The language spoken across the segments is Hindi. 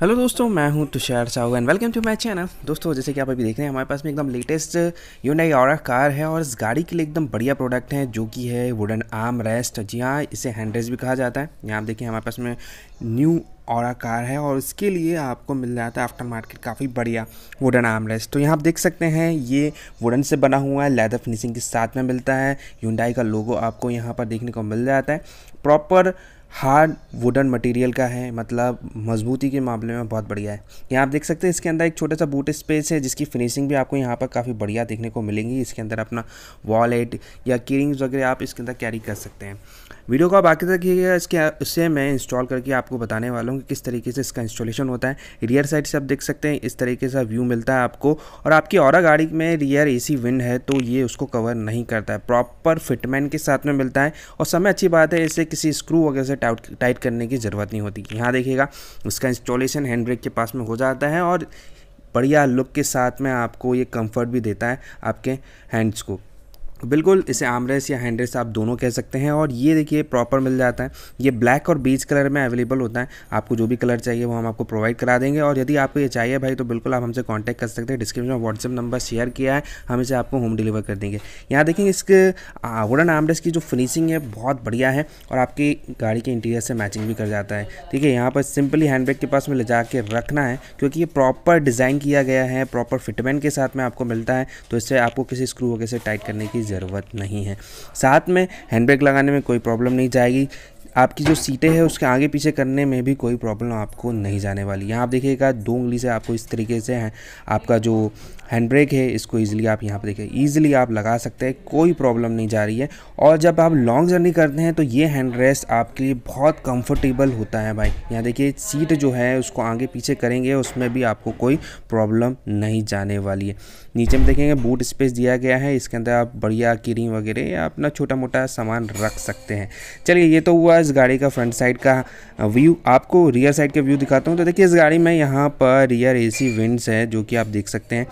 हेलो दोस्तों मैं हूं Tushar Sahu and welcome to my channel दोस्तों जैसे कि आप अभी देख रहे हैं हमारे पास में एकदम लेटेस्ट यूनाई और कार है और इस गाड़ी के लिए एकदम बढ़िया प्रोडक्ट है जो कि है वुडन आर्म रेस्ट जी हाँ इसे हैंड भी कहा जाता है यहाँ आप देखिए हमारे पास में न्यू और कार है और इसके लिए आपको मिल जाता है आफ्टर मार्केट काफ़ी बढ़िया वुडन आर्म रेस्ट तो यहाँ आप देख सकते हैं ये वुडन से बना हुआ है लेदर फिनिशिंग के साथ में मिलता है यूनडाई का लोगो आपको यहाँ पर देखने को मिल जाता है प्रॉपर हार्ड वुडन मटेरियल का है मतलब मजबूती के मामले में बहुत बढ़िया है यहाँ आप देख सकते हैं इसके अंदर एक छोटा सा बूट स्पेस है जिसकी फिनिशिंग भी आपको यहाँ पर काफ़ी बढ़िया देखने को मिलेंगी इसके अंदर अपना वॉलेट या कीरिंग्स वगैरह आप इसके अंदर कैरी कर सकते हैं वीडियो को आप आगे तक इसके उससे मैं इंस्टॉल करके आपको बताने वाला हूँ कि किस तरीके से इसका इंस्टॉलेशन होता है रियर साइड से आप देख सकते हैं इस तरीके से व्यू मिलता है आपको और आपकी और गाड़ी में रियर एसी विंड है तो ये उसको कवर नहीं करता है प्रॉपर फिटमेंट के साथ में मिलता है और समय अच्छी बात है इसे किसी स्क्रू वगैरह से टाउट टाइट करने की ज़रूरत नहीं होती यहाँ देखिएगा उसका इंस्टॉलेशन हैंड ब्रेक के पास में हो जाता है और बढ़िया लुक के साथ में आपको ये कंफर्ट भी देता है आपके हैंड्स को बिल्कुल इसे आमरेस या हैंडरेस आप दोनों कह सकते हैं और ये देखिए प्रॉपर मिल जाता है ये ब्लैक और बीच कलर में अवेलेबल होता है आपको जो भी कलर चाहिए वो हम आपको प्रोवाइड करा देंगे और यदि आपको ये चाहिए भाई तो बिल्कुल आप हमसे कॉन्टैक्ट कर सकते हैं डिस्क्रिप्शन में व्हाट्सअप नंबर शेयर किया है हम इसे आपको होम डिलीवर कर देंगे यहाँ देखेंगे इसके वुडन आमरेस की जो फिनिशिंग है बहुत बढ़िया है और आपकी गाड़ी के इंटीरियर से मैचिंग भी कर जाता है ठीक है यहाँ पर सिंपली हैंडबैग के पास में ले जा रखना है क्योंकि ये प्रॉपर डिज़ाइन किया गया है प्रॉपर फिटमेंट के साथ में आपको मिलता है तो इससे आपको किसी स्क्रू वगैरह से टाइट करने की ज़रूरत नहीं है साथ में हैंड लगाने में कोई प्रॉब्लम नहीं जाएगी आपकी जो सीटें हैं उसके आगे पीछे करने में भी कोई प्रॉब्लम आपको नहीं जाने वाली यहाँ आप देखिएगा दो उंगली से आपको इस तरीके से है आपका जो हैंड ब्रेक है इसको ईजिली आप यहाँ पर देखिए ईजिली आप लगा सकते हैं कोई प्रॉब्लम नहीं जा रही है और जब आप लॉन्ग जर्नी करते हैं तो ये हैंड रेस्ट आपके लिए बहुत कम्फर्टेबल होता है भाई यहाँ देखिए सीट जो है उसको आगे पीछे करेंगे उसमें भी आपको कोई प्रॉब्लम नहीं जाने वाली है नीचे में देखेंगे बूट स्पेस दिया गया है इसके अंदर आप बढ़िया किरिंग वगैरह या अपना छोटा मोटा सामान रख सकते हैं चलिए ये तो हुआ इस गाड़ी का फ्रंट साइड का व्यू आपको रियर साइड का व्यू दिखाता हूँ तो देखिए इस गाड़ी में यहाँ पर रियर एसी विंड्स है जो कि आप देख सकते हैं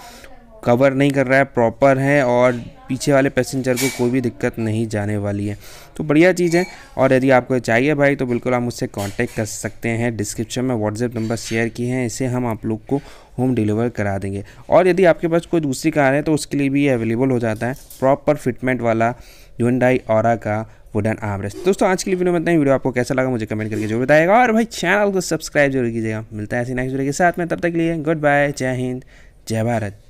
कवर नहीं कर रहा है प्रॉपर है और पीछे वाले पैसेंजर को कोई भी दिक्कत नहीं जाने वाली है तो बढ़िया चीज़ है और यदि आपको चाहिए भाई तो बिल्कुल आप मुझसे कांटेक्ट कर सकते हैं डिस्क्रिप्शन में व्हाट्सएप नंबर शेयर किए हैं इसे हम आप लोग को होम डिलीवर करा देंगे और यदि आपके पास कोई दूसरी कार है तो उसके लिए भी अवेलेबल हो जाता है प्रॉपर फिटमेंट वाला जुंडाई और का वुडन आवरेज दोस्तों आज के लिए वीडियो में ही वीडियो आपको कैसा लगा मुझे कमेंट करके जरूर बताएगा और भाई चैनल को सब्सक्राइब जरूर कीजिएगा मिलता है ऐसी नेक्स्ट वीडियो के साथ में तब तक के लिए गुड बाय जय हिंद जय भारत